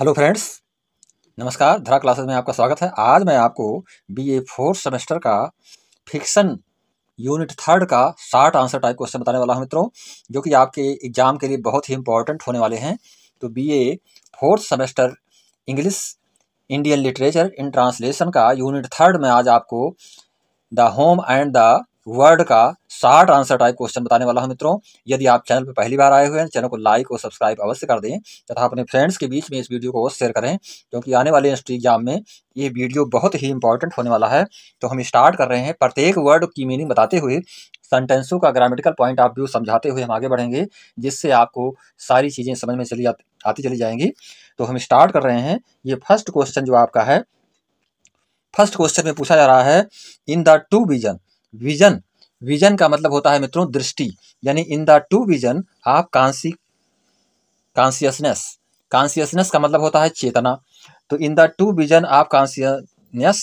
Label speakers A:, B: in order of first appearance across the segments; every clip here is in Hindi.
A: हेलो फ्रेंड्स नमस्कार धरा क्लासेस में आपका स्वागत है आज मैं आपको बी ए फोर्थ सेमेस्टर का फिक्सन यूनिट थर्ड का शार्ट आंसर टाइप क्वेश्चन बताने वाला हूं मित्रों जो कि आपके एग्जाम के लिए बहुत ही इंपॉर्टेंट होने वाले हैं तो B A fourth semester English Indian literature in translation का यूनिट थर्ड में आज आपको the home and the world का शार्ट आंसर टाइप क्वेश्चन बताने वाला हूं मित्रों यदि आप चैनल पर पहली बार आए हुए हैं चैनल को लाइक और सब्सक्राइब अवश्य कर दें तथा अपने फ्रेंड्स के बीच में इस वीडियो को शेयर करें क्योंकि आने वाले एग्जाम में ये वीडियो बहुत ही इंपॉर्टेंट होने वाला है तो हम स्टार्ट कर रहे हैं प्रत्येक वर्ड की मीनिंग बताते हुए सेंटेंसों का ग्रामेटिकल पॉइंट ऑफ व्यू समझाते हुए हम आगे बढ़ेंगे जिससे आपको सारी चीज़ें समझ में चली आती चली जाएंगी तो हम स्टार्ट कर रहे हैं ये फर्स्ट क्वेश्चन जो आपका है फर्स्ट क्वेश्चन में पूछा जा रहा है in the two vision vision vision का मतलब होता है मित्रों दृष्टि यानी इन द टू विजन आप कांसी कॉन्सियसनेस कॉन्सियसनेस का मतलब होता है चेतना तो in the two vision of consciousness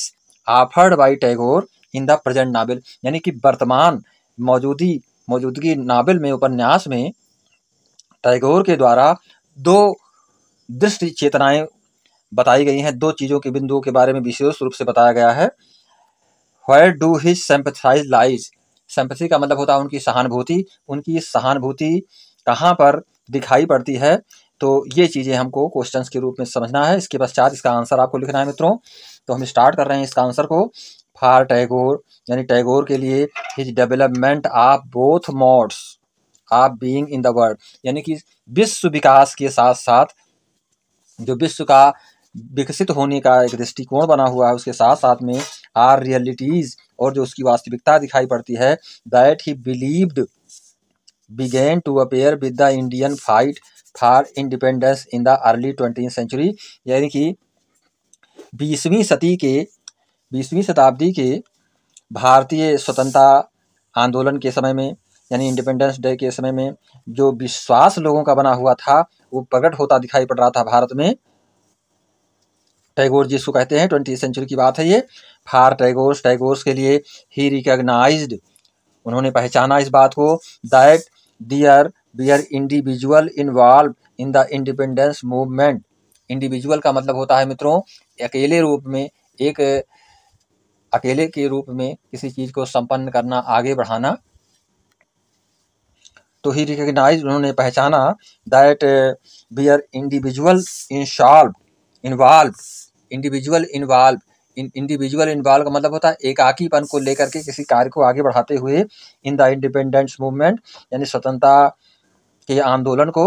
A: offered by Tagore in the present novel यानी कि वर्तमान मौजूदी मौजूदगी नावल में उपन्यास में टैगोर के द्वारा दो दृष्टि चेतनाएं बताई गई हैं दो चीज़ों के बिंदुओं के बारे में विशेष रूप से बताया गया है where do his sympathies lies sympathy का मतलब होता है उनकी सहानुभूति उनकी सहानुभूति कहाँ पर दिखाई पड़ती है तो ये चीज़ें हमको क्वेश्चंस के रूप में समझना है इसके पश्चात इसका आंसर आपको लिखना है मित्रों तो हम स्टार्ट कर रहे हैं इसका आंसर को फार टैगोर यानी टैगोर के लिए his development of both modes of being in the world यानी कि विश्व विकास के साथ साथ जो विश्व का विकसित होने का एक दृष्टिकोण बना हुआ है उसके साथ साथ में आर रियलिटीज़ और जो उसकी वास्तविकता दिखाई पड़ती है that he believed began to appear with the Indian fight for independence in the early twenty century यानी कि बीसवीं सदी के बीसवीं शताब्दी के भारतीय स्वतंत्रता आंदोलन के समय में यानी इंडिपेंडेंस डे के समय में जो विश्वास लोगों का बना हुआ था वो प्रकट होता दिखाई पड़ रहा था भारत में टैगोर जिसको कहते हैं ट्वेंटी सेंचुरी की बात है ये फार टैगोर्स टैगोर्स के लिए ही रिकग्नाइज उन्होंने पहचाना इस बात को that there were individual involved in the independence movement individual का मतलब होता है मित्रों अकेले रूप में एक अकेले के रूप में किसी चीज़ को संपन्न करना आगे बढ़ाना तो ही रिकग्नाइज उन्होंने पहचाना that were individual in solve involved individual involved individual involved का मतलब होता है एकाकीपन को लेकर के किसी कार्य को आगे बढ़ाते हुए इन द इंडिपेंडेंस मूवमेंट यानी स्वतंत्रता के आंदोलन को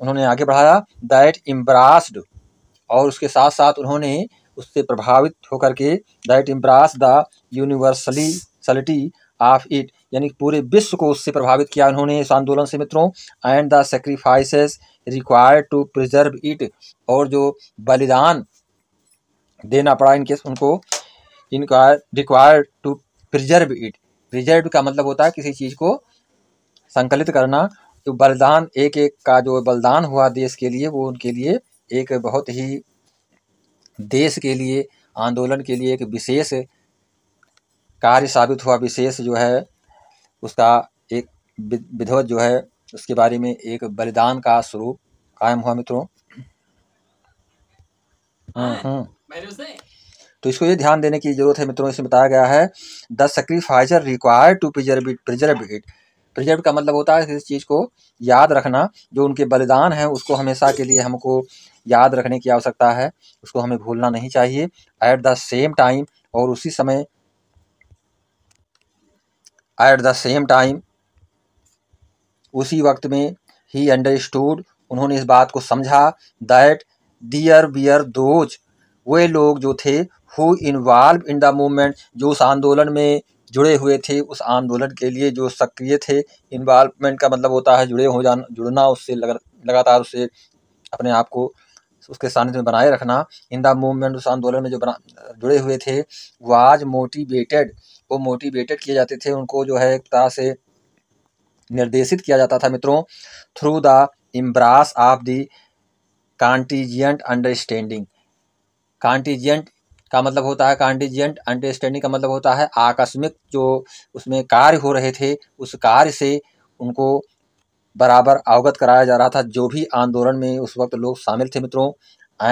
A: उन्होंने आगे बढ़ाया दैट इम्ब्रास्ड और उसके साथ साथ उन्होंने उससे प्रभावित होकर के दैट इम्ब्रास द सलिटी ऑफ इट यानी पूरे विश्व को उससे प्रभावित किया उन्होंने इस आंदोलन से मित्रों and the sacrifices required to preserve it और जो बलिदान देना पड़ा इनके उनको इनका required to preserve it preserve का मतलब होता है किसी चीज़ को संकलित करना जो तो बलिदान एक एक का जो बलिदान हुआ देश के लिए वो उनके लिए एक बहुत ही देश के लिए आंदोलन के लिए एक विशेष कार्य साबित हुआ विशेष जो है उसका एक विधवत जो है उसके बारे में एक बलिदान का स्वरूप कायम हुआ मित्रों हाँ, हाँ। तो इसको ये ध्यान देने की जरूरत है मित्रों इसमें बताया गया है the sacrifices required to preserve it preserve it preserve का मतलब होता है इस चीज़ को याद रखना जो उनके बलिदान है उसको हमेशा के लिए हमको याद रखने की आवश्यकता है उसको हमें भूलना नहीं चाहिए एट द सेम टाइम और उसी समय एट द सेम टाइम उसी वक्त में ही अंडरस्टूड उन्होंने इस बात को समझा दैट दियर बियर दोज वे लोग जो थे who involved in the movement जो उस आंदोलन में जुड़े हुए थे उस आंदोलन के लिए जो सक्रिय थे इन्वॉल्वमेंट का मतलब होता है जुड़े हो जाना जुड़ना उससे लग, लगातार उससे अपने आप को उसके सानिध्य में बनाए रखना इन द मूवमेंट उस आंदोलन में जो बना जुड़े हुए थे वाज मोटिवेटेड को मोटिवेटेड किए जाते थे उनको जो है एक तरह से निर्देशित किया जाता था मित्रों through the embrace of the contingent understanding contingent का मतलब होता है कॉन्टीजेंट अंडरस्टैंडिंग का मतलब होता है आकस्मिक जो उसमें कार्य हो रहे थे उस कार्य से उनको बराबर अवगत कराया जा रहा था जो भी आंदोलन में उस वक्त लोग शामिल थे मित्रों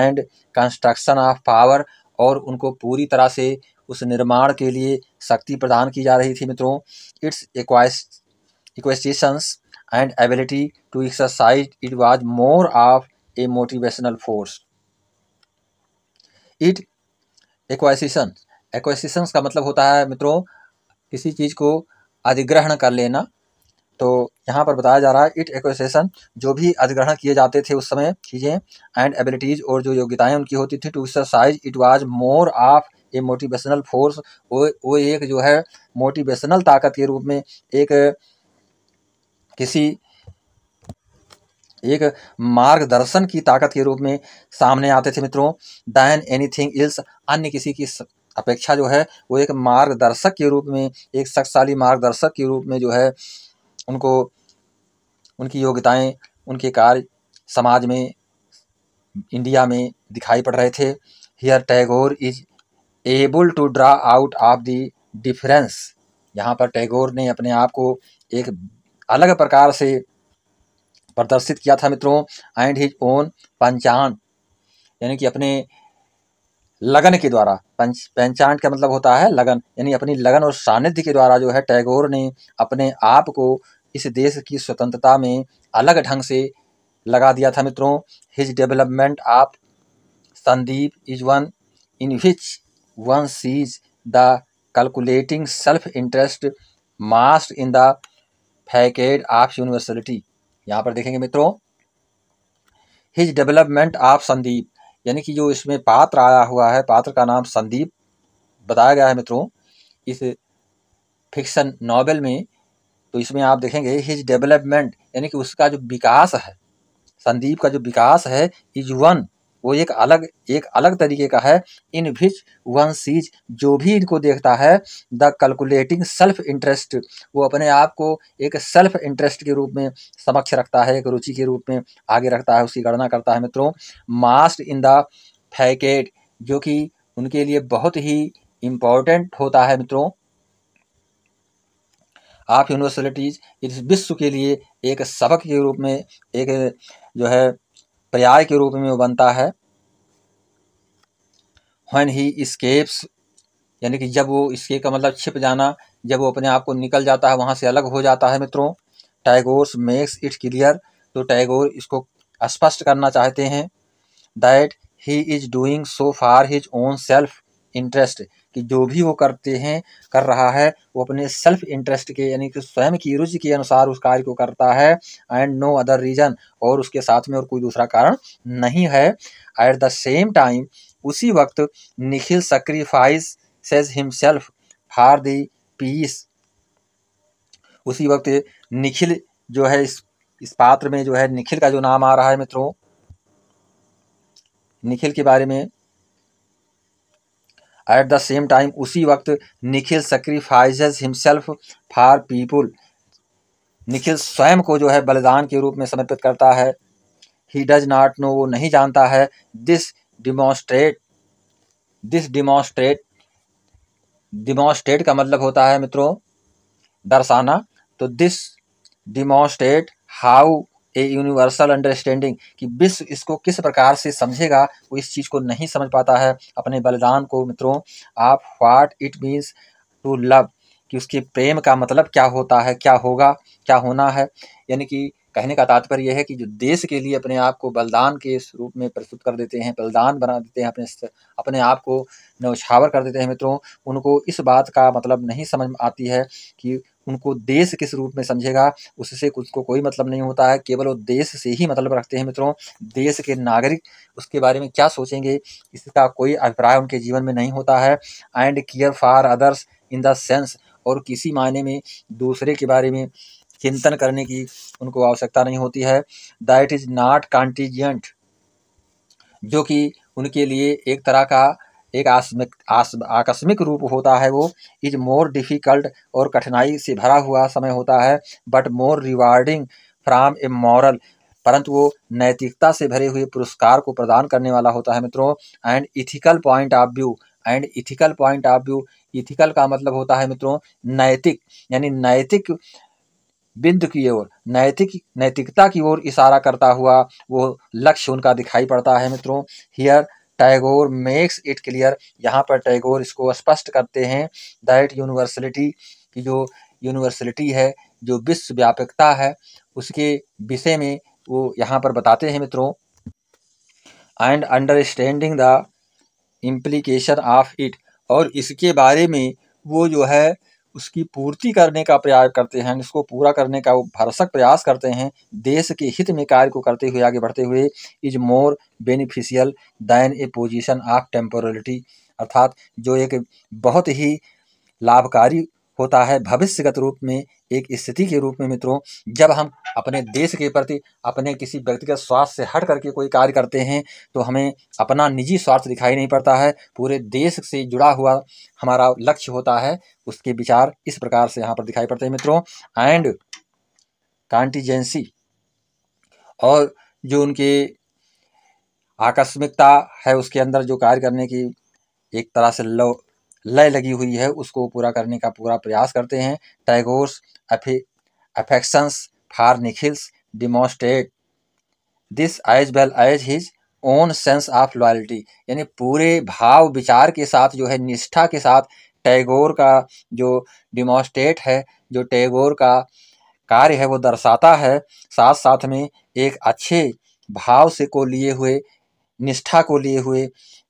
A: एंड कंस्ट्रक्शन ऑफ पावर और उनको पूरी तरह से उस निर्माण के लिए शक्ति प्रदान की जा रही थी मित्रों its acquisitions and ability to exercise it was more of a motivational force it acquisition acquisitions का मतलब होता है मित्रों किसी चीज़ को अधिग्रहण कर लेना तो यहाँ पर बताया जा रहा है इट एक्वेसेशन जो भी अधिग्रहण किए जाते थे उस समय चीज़ें एंड एबिलिटीज़ और जो योग्यताएं उनकी होती थी to exercise it was more of ये मोटिवेशनल फोर्स वो वो एक जो है मोटिवेशनल ताकत के रूप में एक किसी एक मार्गदर्शन की ताकत के रूप में सामने आते थे मित्रों दैन एनीथिंग इल्स अन्य किसी की अपेक्षा जो है वो एक मार्गदर्शक के रूप में एक शक्तिशाली मार्गदर्शक के रूप में जो है उनको उनकी योग्यताएं उनके कार्य समाज में इंडिया में दिखाई पड़ रहे थे here Tagore is able to draw out of the difference यहाँ पर टैगोर ने अपने आप को एक अलग प्रकार से प्रदर्शित किया था मित्रों एंड हिज ओन पंचान यानी कि अपने लगन के द्वारा पंच पहचान का मतलब होता है लगन यानी अपनी लगन और सानिध्य के द्वारा जो है टैगोर ने अपने आप को इस देश की स्वतंत्रता में अलग ढंग से लगा दिया था मित्रों his development of Sandeep is one in which one sees the calculating self interest masked in the facade of universality. यहाँ पर देखेंगे मित्रों हिज डेवलपमेंट ऑफ संदीप यानी कि जो इसमें पात्र आया हुआ है पात्र का नाम संदीप बताया गया है मित्रों इस फिक्शन नॉवेल में तो इसमें आप देखेंगे हिज डेवलपमेंट यानी कि उसका जो विकास है संदीप का जो विकास है इज वन वो एक अलग एक अलग तरीके का है इन विच वन सीज जो भी इनको देखता है द कैलकुलेटिंग सेल्फ इंटरेस्ट वो अपने आप को एक सेल्फ इंटरेस्ट के रूप में समक्ष रखता है एक रुचि के रूप में आगे रखता है उसकी गणना करता है मित्रों मास्ट इन द फैकेट जो कि उनके लिए बहुत ही इम्पोर्टेंट होता है मित्रों आप यूनिवर्सलिटीज़ इस विश्व के लिए एक सबक के रूप में एक जो है पर्याय के रूप में वो बनता है वन ही स्केप्स यानी कि जब वो स्केप का मतलब छिप जाना जब वो अपने आप को निकल जाता है वहाँ से अलग हो जाता है मित्रों टैगोर्स मेक्स इट क्लियर तो टैगोर इसको स्पष्ट करना चाहते हैं that he is doing so for his own self interest कि जो भी वो करते हैं कर रहा है वो अपने सेल्फ इंटरेस्ट के यानी कि स्वयं की रुचि के अनुसार उस कार्य को करता है एंड नो अदर रीजन और उसके साथ में और कोई दूसरा कारण नहीं है एट द सेम टाइम उसी वक्त Nikhil sacrifices himself for the peace उसी वक्त निखिल जो है इस इस पात्र में जो है निखिल का जो नाम आ रहा है मित्रों निखिल के बारे में एट द सेम टाइम उसी वक्त Nikhil sacrifice himself for people Nikhil स्वयं को जो है बलिदान के रूप में समर्पित करता है ही डज नॉट नो वो नहीं जानता है this demonstrate this demonstrate demonstrate का मतलब होता है मित्रों दर्शाना तो this demonstrate how a universal understanding कि विश्व इसको किस प्रकार से समझेगा वो इस चीज़ को नहीं समझ पाता है अपने बलिदान को मित्रों आप what it means to love कि उसके प्रेम का मतलब क्या होता है क्या होगा क्या होना है यानी कि कहने का तात्पर्य यह है कि जो देश के लिए अपने आप को बलिदान के रूप में प्रस्तुत कर देते हैं बलिदान बना देते हैं अपने अपने आप को नौछावर कर देते हैं मित्रों उनको इस बात का मतलब नहीं समझ आती है कि उनको देश किस रूप में समझेगा उससे कुछ को कोई मतलब नहीं होता है केवल वो देश से ही मतलब रखते हैं मित्रों देश के नागरिक उसके बारे में क्या सोचेंगे इसका कोई अभिप्राय उनके जीवन में नहीं होता है and care for others in the sense और किसी मायने में दूसरे के बारे में चिंतन करने की उनको आवश्यकता नहीं होती है दैट इज़ नॉट कॉन्टीजेंट जो कि उनके लिए एक तरह का एक आस्मिक आस, आकस्मिक रूप होता है वो इज मोर डिफ़िकल्ट और कठिनाई से भरा हुआ समय होता है but more rewarding from a moral परंतु वो नैतिकता से भरे हुए पुरस्कार को प्रदान करने वाला होता है मित्रों and ethical point of view and ethical point of view ethical का मतलब होता है मित्रों नैतिक यानी नैतिक बिंदु की ओर नैतिक नैतिकता की ओर इशारा करता हुआ वो लक्ष्य उनका दिखाई पड़ता है मित्रों here Tagore makes it clear यहाँ पर टैगोर इसको स्पष्ट करते हैं दैट यूनिवर्सलिटी की जो यूनिवर्सलिटी है जो विश्वव्यापकता है उसके विषय में वो यहाँ पर बताते हैं मित्रों and understanding the implication of it और इसके बारे में वो जो है उसकी पूर्ति करने का प्रयास करते हैं इसको पूरा करने का वो भरसक प्रयास करते हैं देश के हित में कार्य को करते हुए आगे बढ़ते हुए is more beneficial than a position of temporality अर्थात जो एक बहुत ही लाभकारी होता है भविष्यगत रूप में एक स्थिति के रूप में मित्रों जब हम अपने देश के प्रति अपने किसी व्यक्तिगत स्वार्थ से हट करके कोई कार्य करते हैं तो हमें अपना निजी स्वार्थ दिखाई नहीं पड़ता है पूरे देश से जुड़ा हुआ हमारा लक्ष्य होता है उसके विचार इस प्रकार से यहाँ पर दिखाई पड़ते हैं मित्रों एंड कॉन्टीजेंसी और जो उनके आकस्मिकता है उसके अंदर जो कार्य करने की एक तरह से लो लय लगी हुई है उसको पूरा करने का पूरा प्रयास करते हैं Tagore's affections for Nikhil's demonstrate this as well as his own sense of loyalty यानी पूरे भाव विचार के साथ जो है निष्ठा के साथ टैगोर का जो डिमोस्टेट है जो टैगोर का कार्य है वो दर्शाता है साथ साथ में एक अच्छे भाव से को लिए हुए निष्ठा को लिए हुए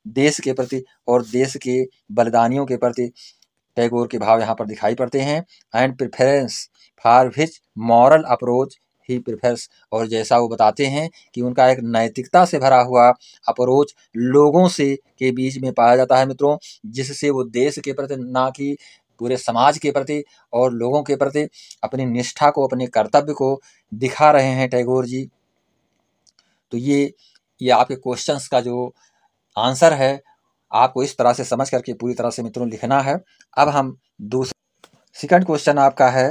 A: देश के प्रति और देश के बलिदानियों के प्रति टैगोर के भाव यहाँ पर दिखाई पड़ते हैं and preference for which moral approach he prefers और जैसा वो बताते हैं कि उनका एक नैतिकता से भरा हुआ अप्रोच लोगों से के बीच में पाया जाता है मित्रों जिससे वो देश के प्रति ना कि पूरे समाज के प्रति और लोगों के प्रति अपनी निष्ठा को अपने कर्तव्य को दिखा रहे हैं टैगोर जी तो ये ये आपके क्वेश्चंस का जो आंसर है आपको इस तरह से समझ करके पूरी तरह से मित्रों लिखना है अब हम दूसरा सेकंड क्वेश्चन आपका है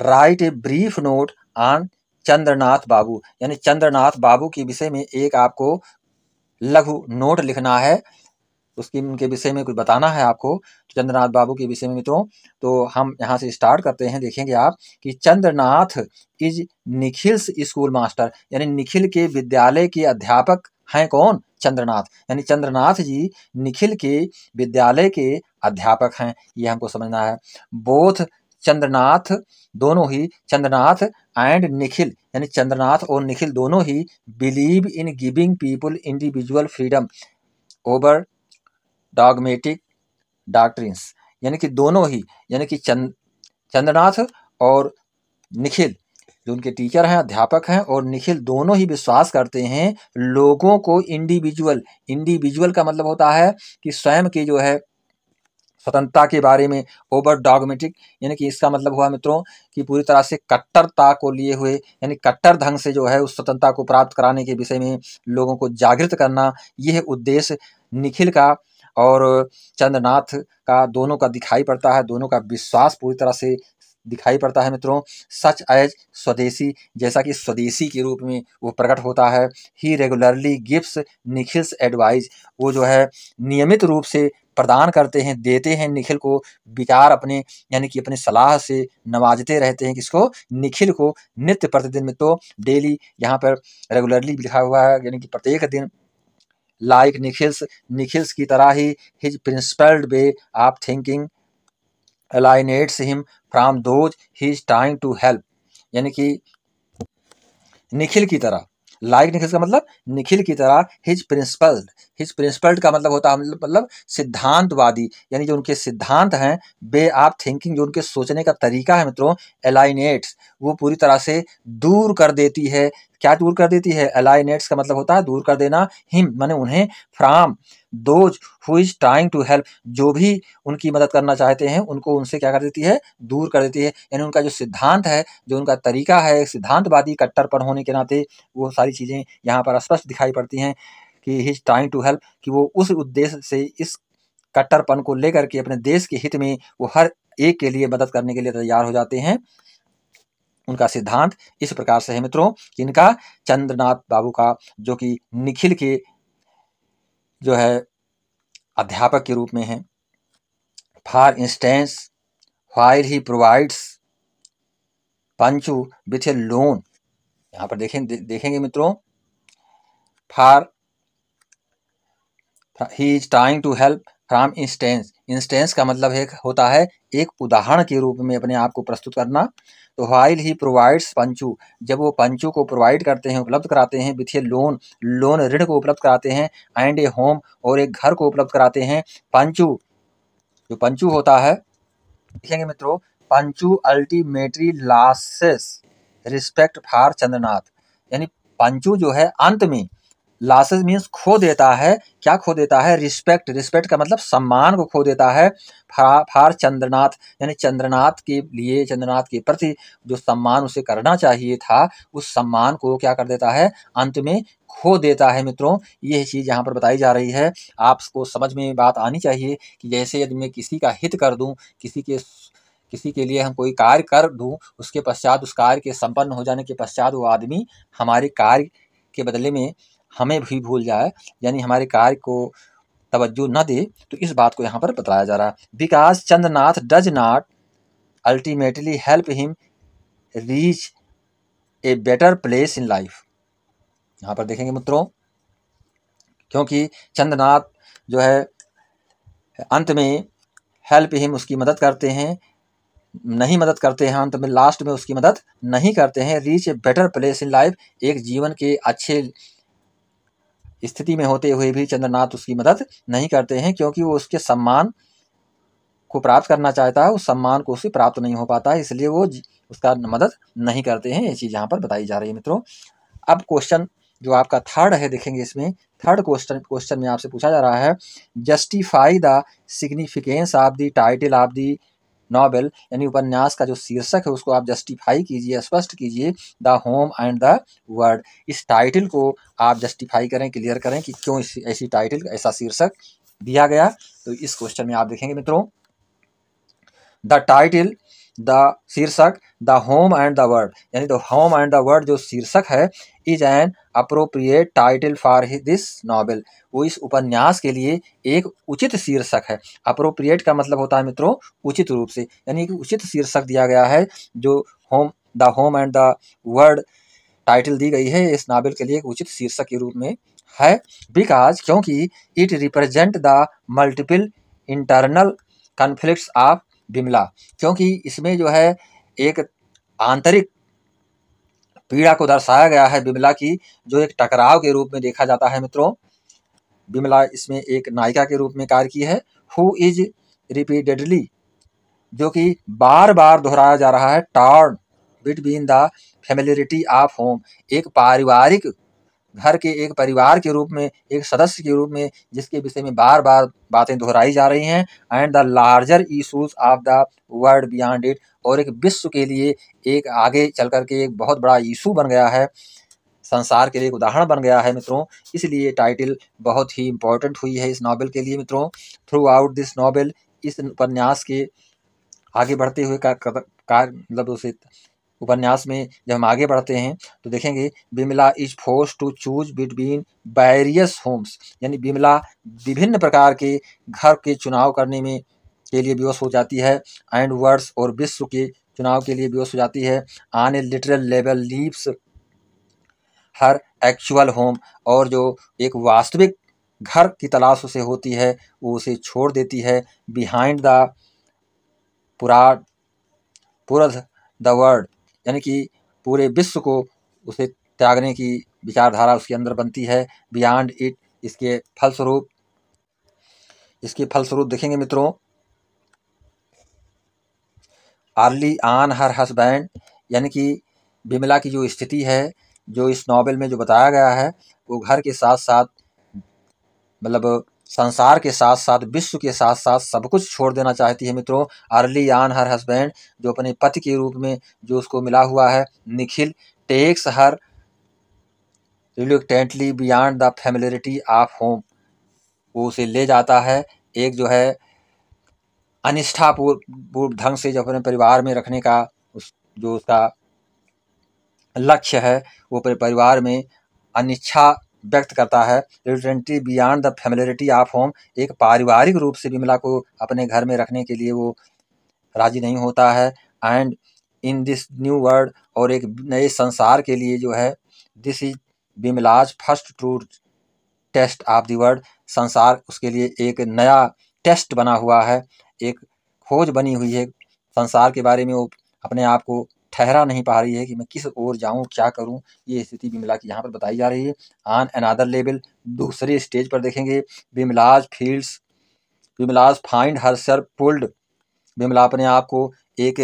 A: write a brief note on Chandranath Babu यानी चंद्रनाथ बाबू के विषय में एक आपको लघु नोट लिखना है उसकी उनके विषय में कुछ बताना है आपको चंद्रनाथ बाबू के विषय में मित्रों तो हम यहाँ से स्टार्ट करते हैं देखेंगे आप कि Chandranath is Nikhil's school master यानी निखिल के विद्यालय के अध्यापक हैं कौन चंद्रनाथ यानी चंद्रनाथ जी निखिल के विद्यालय के अध्यापक हैं ये हमको समझना है बोथ चंद्रनाथ दोनों ही चंद्रनाथ एंड निखिल यानी चंद्रनाथ और निखिल दोनों ही believe in giving people individual freedom over dogmatic doctrines यानी कि दोनों ही यानी कि चंद चंद्रनाथ और निखिल जो उनके टीचर हैं अध्यापक हैं और निखिल दोनों ही विश्वास करते हैं लोगों को इंडिविजुअल इंडिविजुअल का मतलब होता है कि स्वयं के जो है स्वतंत्रता के बारे में ओवर डॉगमेटिक यानी कि इसका मतलब हुआ मित्रों कि पूरी तरह से कट्टरता को लिए हुए यानी कट्टर ढंग से जो है उस स्वतंत्रता को प्राप्त कराने के विषय में लोगों को जागृत करना यह उद्देश्य निखिल का और चंद्रनाथ का दोनों का दिखाई पड़ता है दोनों का विश्वास पूरी तरह से दिखाई पड़ता है मित्रों सच एज स्वदेशी जैसा कि स्वदेशी के रूप में वो प्रकट होता है he regularly gifts Nikhil's advise वो जो है नियमित रूप से प्रदान करते हैं देते हैं निखिल को विचार अपने यानी कि अपने सलाह से नवाजते रहते हैं किसको निखिल को नित्य प्रतिदिन में तो डेली यहाँ पर रेगुलरली लिखा हुआ है यानी कि प्रत्येक दिन लाइक निखिल्स निखिल्स की तरह ही his principled way of thinking alienates him from those he is trying to help यानी कि निखिल की तरह लाइक like निखिल का मतलब निखिल की तरह हिज प्रिंसिपल हिज प्रिंसिपल का मतलब होता है मतलब सिद्धांतवादी यानी जो उनके सिद्धांत हैं बे आप थिंकिंग जो उनके सोचने का तरीका है मित्रों एलाइनेट्स वो पूरी तरह से दूर कर देती है क्या दूर कर देती है एलाइनेट्स का मतलब होता है दूर कर देना हिम माने उन्हें from those who is trying to help जो भी उनकी मदद करना चाहते हैं उनको उनसे क्या कर देती है दूर कर देती है यानी उनका जो सिद्धांत है जो उनका तरीका है सिद्धांतवादी कट्टरपन होने के नाते वो सारी चीज़ें यहाँ पर स्पष्ट दिखाई पड़ती हैं कि he is trying to help कि वो उस उद्देश्य से इस कट्टरपन को लेकर के अपने देश के हित में वो हर एक के लिए मदद करने के लिए तैयार हो जाते हैं उनका सिद्धांत इस प्रकार से है मित्रों कि इनका चंद्रनाथ बाबू का जो कि निखिल के जो है अध्यापक के रूप में हैं for instance while he provides Panchu with a loan यहाँ पर देखें दे, देखेंगे मित्रों for he is trying to help from instance instance का मतलब एक होता है एक उदाहरण के रूप में अपने आप को प्रस्तुत करना तो वाइल ही प्रोवाइड्स पंचू जब वो पंचू को प्रोवाइड करते हैं उपलब्ध कराते हैं विथ ए लोन लोन ऋण को उपलब्ध कराते हैं एंड ए होम और एक घर को उपलब्ध कराते हैं पंचू जो पंचू होता है देखेंगे मित्रों Panchu ultimately loses respect for Chandranath यानी पंचू जो है अंत में लासेज मीन्स खो देता है क्या खो देता है रिस्पेक्ट रिस्पेक्ट का मतलब सम्मान को खो देता है फार फार चंद्रनाथ यानी चंद्रनाथ के लिए चंद्रनाथ के प्रति जो सम्मान उसे करना चाहिए था उस सम्मान को क्या कर देता है अंत में खो देता है मित्रों यह चीज़ यहाँ पर बताई जा रही है आपको समझ में बात आनी चाहिए कि जैसे यदि मैं किसी का हित कर दूँ किसी के किसी के लिए हम कोई कार्य कर दूँ उसके पश्चात उस कार्य के संपन्न हो जाने के पश्चात वो आदमी हमारे कार्य के बदले में हमें भी भूल जाए यानी हमारे कार्य को तवज्जो न दे तो इस बात को यहाँ पर बताया जा रहा है because Chandranath does not ultimately help him reach a better place in life यहाँ पर देखेंगे मित्रों क्योंकि चंद्रनाथ जो है अंत में हेल्प हिम उसकी मदद करते हैं नहीं मदद करते हैं अंत में लास्ट में उसकी मदद नहीं करते हैं reach a better place in life एक जीवन के अच्छे स्थिति में होते हुए भी चंद्रनाथ उसकी मदद नहीं करते हैं क्योंकि वो उसके सम्मान को प्राप्त करना चाहता है उस सम्मान को उसे प्राप्त नहीं हो पाता है इसलिए वो उसका मदद नहीं करते हैं ये चीज़ यहाँ पर बताई जा रही है मित्रों अब क्वेश्चन जो आपका थर्ड है देखेंगे इसमें थर्ड क्वेश्चन क्वेश्चन में आपसे पूछा जा रहा है justify the significance of the title of the novel यानी उपन्यास का जो शीर्षक है उसको आप जस्टिफाई कीजिए स्पष्ट कीजिए the home and the world इस टाइटल को आप जस्टिफाई करें क्लियर करें कि क्यों इस ऐसी टाइटल ऐसा शीर्षक दिया गया तो इस क्वेश्चन में आप देखेंगे मित्रों द टाइटल द शीर्षक the home and the world यानी द तो होम एंड द वर्ड जो शीर्षक है is an appropriate title for this novel वो इस उपन्यास के लिए एक उचित शीर्षक है अप्रोप्रिएट का मतलब होता है मित्रों उचित रूप से यानी कि उचित शीर्षक दिया गया है जो home the home and the world title दी गई है इस नावल के लिए एक उचित शीर्षक के रूप में है बिकॉज क्योंकि it represent the multiple internal conflicts of Bimala क्योंकि इसमें जो है एक आंतरिक पीड़ा को दर्शाया गया है बिमला की जो एक टकराव के रूप में देखा जाता है मित्रों बिमला इसमें एक नायिका के रूप में कार्य की है हु इज रिपीटेडली जो कि बार बार दोहराया जा रहा है torn between the familiarity of home एक पारिवारिक घर के एक परिवार के रूप में एक सदस्य के रूप में जिसके विषय में बार बार बातें दोहराई जा रही हैं and the larger issues of the world beyond it और एक विश्व के लिए एक आगे चल कर के एक बहुत बड़ा इशू बन गया है संसार के लिए एक उदाहरण बन गया है मित्रों इसलिए टाइटल बहुत ही इम्पोर्टेंट हुई है इस नावल के लिए मित्रों थ्रू आउट दिस नावल इस उपन्यास के आगे बढ़ते हुए का मतलब उसे उपन्यास में जब हम आगे बढ़ते हैं तो देखेंगे Bimala is force to choose between various homes यानी बिमला विभिन्न प्रकार के घर के चुनाव करने में के लिए विवश हो जाती है एंड वर्ड्स और विश्व के चुनाव के लिए विवश हो जाती है on a literal level leaves her actual home और जो एक वास्तविक घर की तलाश उसे होती है वो उसे छोड़ देती है बिहाइंड द पुरा पुरध द वर्ड यानी कि पूरे विश्व को उसे त्यागने की विचारधारा उसके अंदर बनती है बियॉन्ड इट इसके फलस्वरूप इसके फलस्वरूप देखेंगे मित्रों आर्ली आन हर हसबैंड यानी कि बिमला की जो स्थिति है जो इस नावल में जो बताया गया है वो घर के साथ साथ मतलब संसार के साथ साथ विश्व के साथ साथ सब कुछ छोड़ देना चाहती है मित्रों अर्ली आन हर हस्बैंड जो अपने पति के रूप में जो उसको मिला हुआ है Nikhil takes her reluctantly beyond the familiarity of home वो उसे ले जाता है एक जो है अनिष्ठापूर्व ढंग से जो अपने परिवार में रखने का उस जो उसका लक्ष्य है वो अपने परिवार में अनिच्छा व्यक्त करता है reluctantly beyond the familiarity of home एक पारिवारिक रूप से विमला को अपने घर में रखने के लिए वो राजी नहीं होता है and in this new world और एक नए संसार के लिए जो है this is Bimala's first true taste of the world संसार उसके लिए एक नया टेस्ट बना हुआ है एक खोज बनी हुई है संसार के बारे में वो अपने आप को ठहरा नहीं पा रही है कि मैं किस ओर जाऊं क्या करूं ये स्थिति बिमला की यहाँ पर बताई जा रही है ऑन अनादर लेवल दूसरे स्टेज पर देखेंगे Bimala's feels Bimala's find herself pulled Bimala अपने आप को एक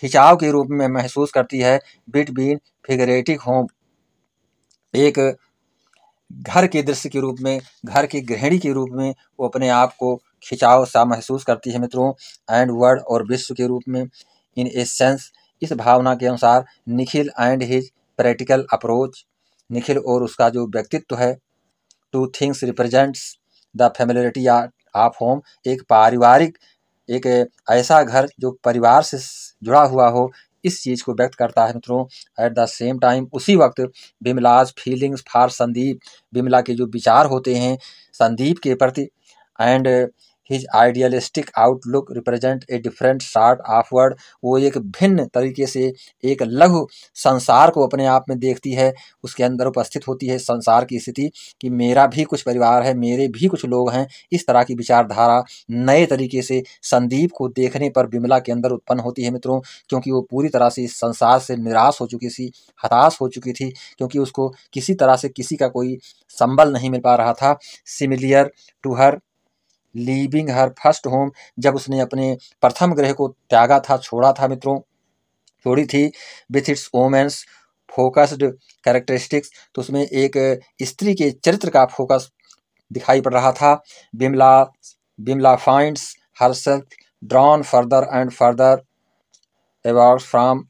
A: खिंचाव के रूप में महसूस करती है बिटवीन फिगरेटिक होम एक घर के दृश्य के रूप में घर की गृहिणी के रूप में वो अपने आप को खिंचाव सा महसूस करती है मित्रों एंड वर्ड और विश्व के रूप में इन ए सेंस इस भावना के अनुसार Nikhil and his practical approach Nikhil और उसका जो व्यक्तित्व है two things represents the familiarity of home एक पारिवारिक एक ऐसा घर जो परिवार से जुड़ा हुआ हो इस चीज़ को व्यक्त करता है मित्रों एट द सेम टाइम उसी वक्त बिमलाज फीलिंग्स फॉर संदीप बिमला के जो विचार होते हैं संदीप के प्रति and his idealistic outlook represent a different sort of world वो एक भिन्न तरीके से एक लघु संसार को अपने आप में देखती है उसके अंदर उपस्थित होती है संसार की स्थिति कि मेरा भी कुछ परिवार है मेरे भी कुछ लोग हैं इस तरह की विचारधारा नए तरीके से संदीप को देखने पर बिमला के अंदर उत्पन्न होती है मित्रों क्योंकि वो पूरी तरह से इस संसार से निराश हो चुकी थी हताश हो चुकी थी क्योंकि उसको किसी तरह से किसी का कोई संबल नहीं मिल पा रहा था similar to her leaving her first home जब उसने अपने प्रथम ग्रह को त्यागा था छोड़ा था मित्रों छोड़ी थी with its women's focused characteristics तो उसमें एक स्त्री के चरित्र का फोकस दिखाई पड़ रहा था Bimala Bimala finds herself drawn further and further एवॉर्ड from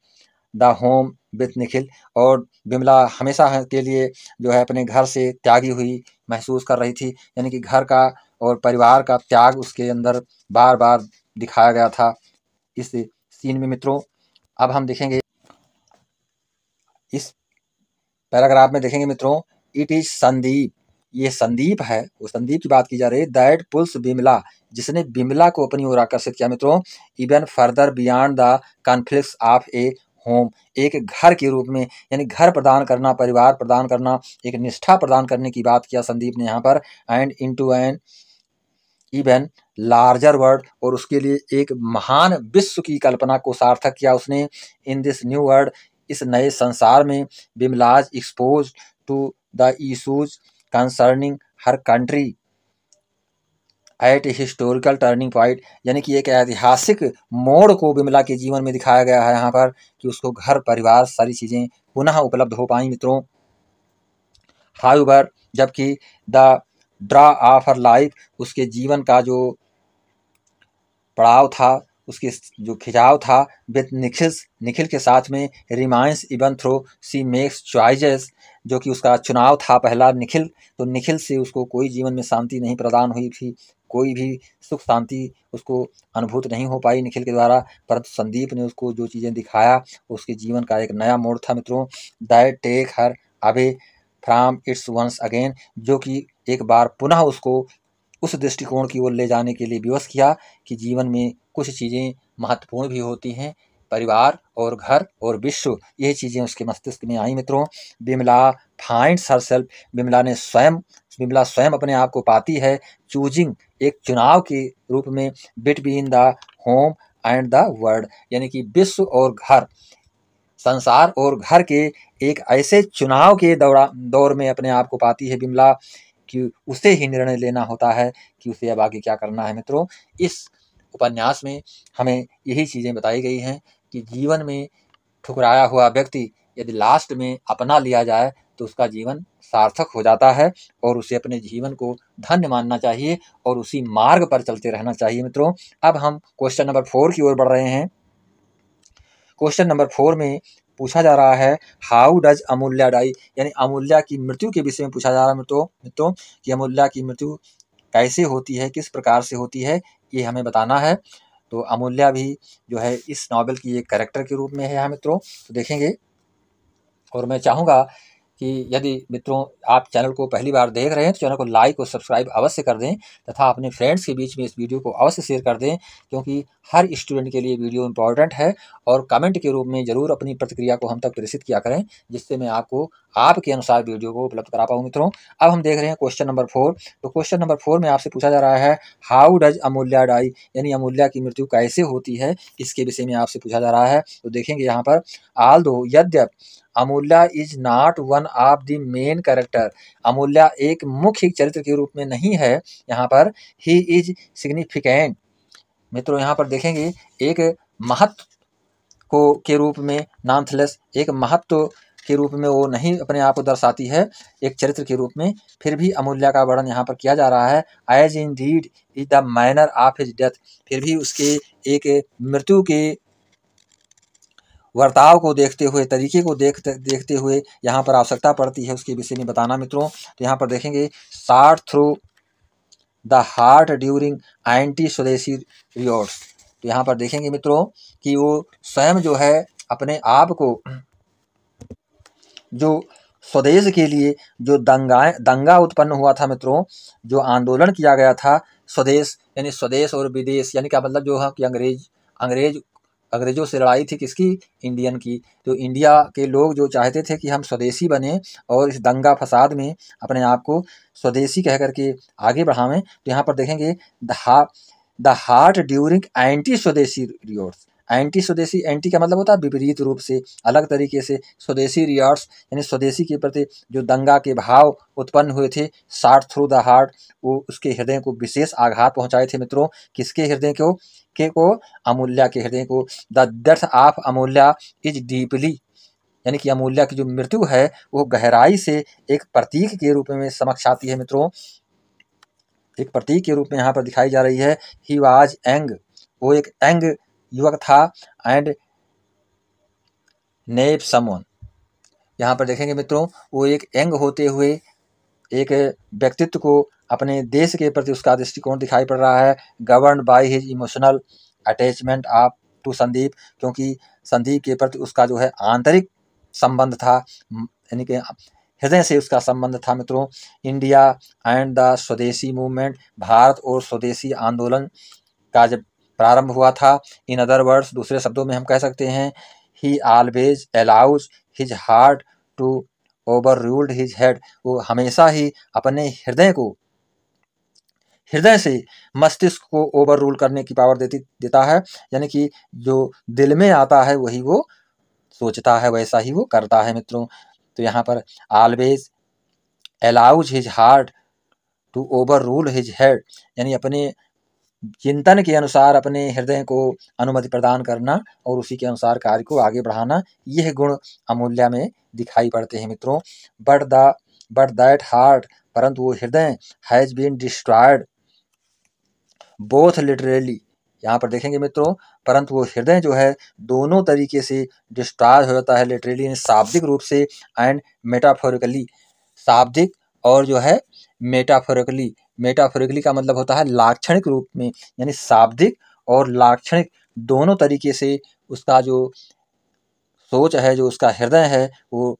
A: the home with Nikhil और बिमला हमेशा के लिए जो है अपने घर से त्यागी हुई महसूस कर रही थी यानी कि घर का और परिवार का त्याग उसके अंदर बार बार दिखाया गया था इस सीन में मित्रों अब हम देखेंगे इस पैराग्राफ में देखेंगे मित्रों इट इज संदीप ये संदीप है वो संदीप की बात की जा रही है दैट पुल्स बिमला जिसने बिमला को अपनी ओर आकर्षित किया मित्रों even further beyond the conflicts of a home एक घर के रूप में यानी घर प्रदान करना परिवार प्रदान करना एक निष्ठा प्रदान करने की बात किया संदीप ने यहाँ पर and into and even larger world और उसके लिए एक महान विश्व की कल्पना को सार्थक किया उसने इन दिस न्यू वर्ल्ड इस नए संसार में Bimala's exposed to the issues concerning her country at historical turning point यानी कि एक ऐतिहासिक मोड़ को बिमला के जीवन में दिखाया गया है यहाँ पर कि उसको घर परिवार सारी चीज़ें पुनः उपलब्ध हो पाई मित्रों हाउवर जबकि the draw of her life उसके जीवन का जो पड़ाव था उसके जो खिंचाव था विद निखिल निखिल के साथ में remains even through she makes choices जो कि उसका चुनाव था पहला निखिल तो निखिल से उसको कोई जीवन में शांति नहीं प्रदान हुई थी कोई भी सुख शांति उसको अनुभूत नहीं हो पाई निखिल के द्वारा परंतु संदीप ने उसको जो चीज़ें दिखाया उसके जीवन का एक नया मोड़ था मित्रों that take her away from its once again जो कि एक बार पुनः उसको उस दृष्टिकोण की ओर ले जाने के लिए विवश किया कि जीवन में कुछ चीज़ें महत्वपूर्ण भी होती हैं परिवार और घर और विश्व ये चीज़ें उसके मस्तिष्क में आई मित्रों Bimala finds herself Bimala ने स्वयं बिमला स्वयं अपने आप को पाती है चूजिंग एक चुनाव के रूप में between the home and the world यानी कि विश्व और घर संसार और घर के एक ऐसे चुनाव के दौरा दौर में अपने आप को पाती है बिमला कि उसे ही निर्णय लेना होता है कि उसे अब आगे क्या करना है मित्रों इस उपन्यास में हमें यही चीज़ें बताई गई हैं कि जीवन में ठुकराया हुआ व्यक्ति यदि लास्ट में अपना लिया जाए तो उसका जीवन सार्थक हो जाता है और उसे अपने जीवन को धन्य मानना चाहिए और उसी मार्ग पर चलते रहना चाहिए मित्रों अब हम क्वेश्चन नंबर फोर की ओर बढ़ रहे हैं क्वेश्चन नंबर फोर में पूछा जा रहा है हाउ डज अमूल्या डाई यानी अमूल्या की मृत्यु के विषय में पूछा जा रहा है तो मित्रों कि अमूल्या की मृत्यु कैसे होती है किस प्रकार से होती है ये हमें बताना है तो अमूल्या भी जो है इस नावल की एक करेक्टर के रूप में है यहाँ मित्रों तो देखेंगे और मैं चाहूँगा कि यदि मित्रों आप चैनल को पहली बार देख रहे हैं तो चैनल को लाइक और सब्सक्राइब अवश्य कर दें तथा अपने फ्रेंड्स के बीच में इस वीडियो को अवश्य शेयर कर दें क्योंकि हर स्टूडेंट के लिए वीडियो इंपॉर्टेंट है और कमेंट के रूप में ज़रूर अपनी प्रतिक्रिया को हम तक प्रेषित किया करें जिससे मैं आपको आपके अनुसार वीडियो को उपलब्ध करा पाऊँ मित्रों अब हम देख रहे हैं क्वेश्चन नंबर फोर तो क्वेश्चन नंबर फोर में आपसे पूछा जा रहा है हाउ डज अमूल्या डाई यानी अमूल्या की मृत्यु कैसे होती है इसके विषय में आपसे पूछा जा रहा है तो देखेंगे यहाँ पर आल दो यद्यप Amulya is not one of the main character Amulya एक मुख्य चरित्र के रूप में नहीं है यहाँ पर ही इज सिग्निफिकेंट मित्रों यहाँ पर देखेंगे एक महत्व को के रूप में नॉन्थलेस एक महत्व के रूप में वो नहीं अपने आप को दर्शाती है एक चरित्र के रूप में फिर भी अमूल्या का वर्णन यहाँ पर किया जा रहा है as indeed is the manner of his death फिर भी उसके एक मृत्यु के वर्ताव को देखते हुए तरीके को देख देखते हुए यहाँ पर आवश्यकता पड़ती है उसके विषय में बताना मित्रों तो यहाँ पर देखेंगे shot through the heart during anti Swadeshi revolts तो यहाँ पर देखेंगे मित्रों कि वो स्वयं जो है अपने आप को जो स्वदेश के लिए जो दंगाएं दंगा उत्पन्न हुआ था मित्रों जो आंदोलन किया गया था स्वदेश यानी स्वदेश और विदेश यानी क्या मतलब जो है कि अंग्रेज अंग्रेज अंग्रेज़ों से लड़ाई थी किसकी इंडियन की तो इंडिया के लोग जो चाहते थे कि हम स्वदेशी बने और इस दंगा फसाद में अपने आप को स्वदेशी कह करके आगे बढ़ावें तो यहाँ पर देखेंगे द हा द हार्ट ड्यूरिंग एंटी स्वदेशी रियोर्स एंटी स्वदेशी एंटी का मतलब होता है विपरीत रूप से अलग तरीके से स्वदेशी रियार्स यानी स्वदेशी के प्रति जो दंगा के भाव उत्पन्न हुए थे शार्ट थ्रू द हार्ट वो उसके हृदय को विशेष आघात पहुंचाए थे मित्रों किसके हृदय को के को अमूल्या के हृदय को the death of Amulya is deeply यानी कि अमूल्या की जो मृत्यु है वो गहराई से एक प्रतीक के रूप में समक्ष आती है मित्रों एक प्रतीक के रूप में यहाँ पर दिखाई जा रही है ही वाज एंग वो एक एंग युवक था एंड नेब समोन यहाँ पर देखेंगे मित्रों वो एक यंग होते हुए एक व्यक्तित्व को अपने देश के प्रति उसका दृष्टिकोण दिखाई पड़ रहा है govern by his emotional attachment आप टू तो संदीप क्योंकि संदीप के प्रति उसका जो है आंतरिक संबंध था यानी कि हृदय से उसका संबंध था मित्रों India and the Swadeshi movement Bharat और स्वदेशी आंदोलन का जब प्रारंभ हुआ था इन अदर वर्ड्स दूसरे शब्दों में हम कह सकते हैं he always allows his heart to overruled his head वो हमेशा ही अपने हृदय को हृदय से मस्तिष्क को ओवर रूल करने की पावर देती देता है यानी कि जो दिल में आता है वही वो सोचता है वैसा ही वो करता है मित्रों तो यहाँ पर always allows his heart to overrule his head यानी अपने चिंतन के अनुसार अपने हृदय को अनुमति प्रदान करना और उसी के अनुसार कार्य को आगे बढ़ाना यह गुण अमूल्या में दिखाई पड़ते हैं मित्रों but the but that heart परंतु वो हृदय has been destroyed both literally यहाँ पर देखेंगे मित्रों परंतु वो हृदय जो है दोनों तरीके से डिस्ट्रॉय हो जाता है लिटरेली शाब्दिक रूप से एंड मेटाफोरिकली शाब्दिक और जो है मेटाफोरिकली मेटाफोरिकली का मतलब होता है लाक्षणिक रूप में यानी शाब्दिक और लाक्षणिक दोनों तरीके से उसका जो सोच है जो उसका हृदय है वो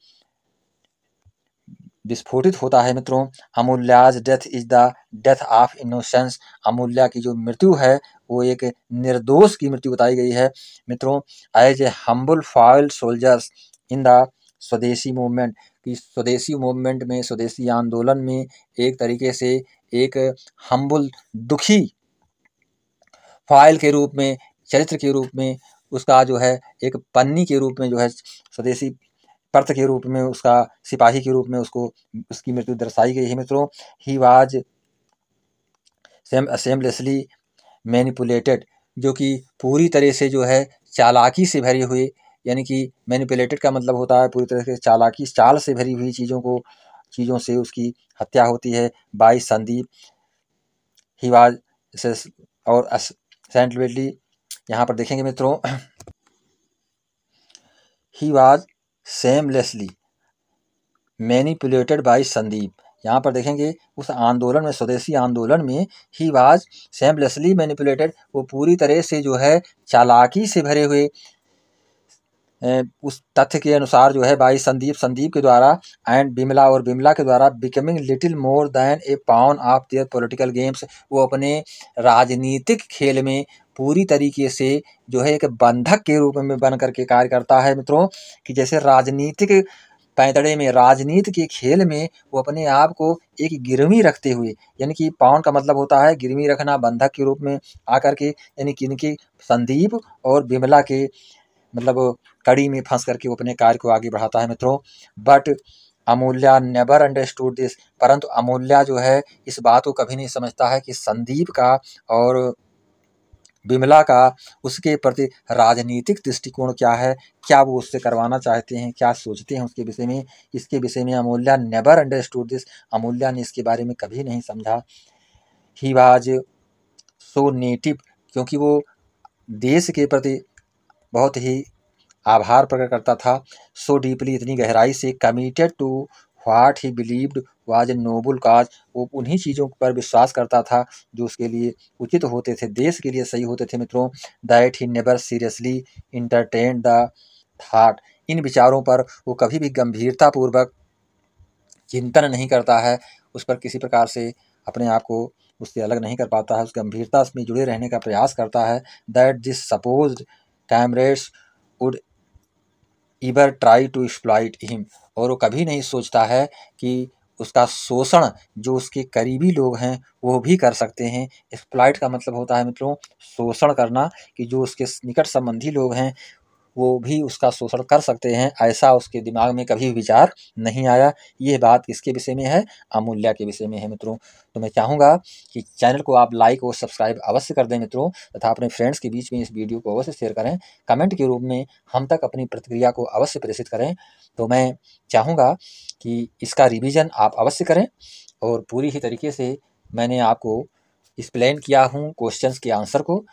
A: विस्फोटित होता है मित्रों Amulya's death is the death of innocence Amulya की जो मृत्यु है वो एक निर्दोष की मृत्यु बताई गई है मित्रों as a humble foil soldiers in the Swadeshi movement कि स्वदेशी मूवमेंट में स्वदेशी आंदोलन में एक तरीके से एक हम्बुल दुखी फाइल के रूप में चरित्र के रूप में उसका जो है एक पन्नी के रूप में जो है स्वदेशी पर्त के रूप में उसका सिपाही के रूप में उसको उसकी मृत्यु दर्शाई गई है मित्रों ही वाज सेम मैनिपुलेटेड जो कि पूरी तरह से जो है चालाकी से भरे हुए यानी कि मैनिपुलेटेड का मतलब होता है पूरी तरह से चालाकी चाल से भरी हुई चीज़ों को चीज़ों से उसकी हत्या होती है बाई संदीप हिवाज से और सेंटवेटली यहाँ पर देखेंगे मित्रों he was seamlessly manipulated by Sandeep यहाँ पर देखेंगे उस आंदोलन में स्वदेशी आंदोलन में ही वाज सेमलेसली मैनिपुलेटेड वो पूरी तरह से जो है चालाकी से भरे हुए उस तथ्य के अनुसार जो है भाई संदीप संदीप के द्वारा एंड बिमला और बिमला के द्वारा becoming little more than a pawn of their political games वो अपने राजनीतिक खेल में पूरी तरीके से जो है एक बंधक के रूप में बन करके कार्य करता है मित्रों कि जैसे राजनीतिक पैंतड़े में राजनीति के खेल में वो अपने आप को एक गिरवी रखते हुए यानी कि पाउन का मतलब होता है गिरवी रखना बंधक के रूप में आकर के यानी कि इनके संदीप और बिमला के मतलब कड़ी में फंस करके वो अपने कार्य को आगे बढ़ाता है मित्रों but Amulya never understood this परंतु अमूल्या जो है इस बात को कभी नहीं समझता है कि संदीप का और विमला का उसके प्रति राजनीतिक दृष्टिकोण क्या है क्या वो उससे करवाना चाहते हैं क्या सोचते हैं उसके विषय में इसके विषय में Amulya never understood this Amulya ने इसके बारे में कभी नहीं समझा ही वाज सो नेटिव क्योंकि वो देश के प्रति बहुत ही आभार प्रकट करता था सो डीपली इतनी गहराई से committed to what he believed was a noble cause वो उन्हीं चीज़ों पर विश्वास करता था जो उसके लिए उचित होते थे देश के लिए सही होते थे मित्रों that he never seriously entertain the thought इन विचारों पर वो कभी भी गंभीरतापूर्वक चिंतन नहीं करता है उस पर किसी प्रकार से अपने आप को उससे अलग नहीं कर पाता है उस गंभीरता में जुड़े रहने का प्रयास करता है that this supposed comrades would ever try to exploit him और वो कभी नहीं सोचता है कि उसका शोषण जो उसके करीबी लोग हैं वो भी कर सकते हैं एक्सप्लाइट का मतलब होता है मित्रों शोषण करना कि जो उसके निकट संबंधी लोग हैं वो भी उसका शोषण कर सकते हैं ऐसा उसके दिमाग में कभी विचार नहीं आया ये बात किसके विषय में है अमूल्या के विषय में है मित्रों तो मैं चाहूँगा कि चैनल को आप लाइक और सब्सक्राइब अवश्य कर दें मित्रों तथा अपने फ्रेंड्स के बीच में इस वीडियो को अवश्य शेयर करें कमेंट के रूप में हम तक अपनी प्रतिक्रिया को अवश्य प्रेषित करें तो मैं चाहूँगा कि इसका रिविज़न आप अवश्य करें और पूरी ही तरीके से मैंने आपको एक्सप्लेन किया हूँ क्वेश्चन के आंसर को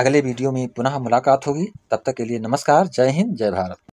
A: अगले वीडियो में पुनः मुलाकात होगी तब तक के लिए नमस्कार जय हिंद जय भारत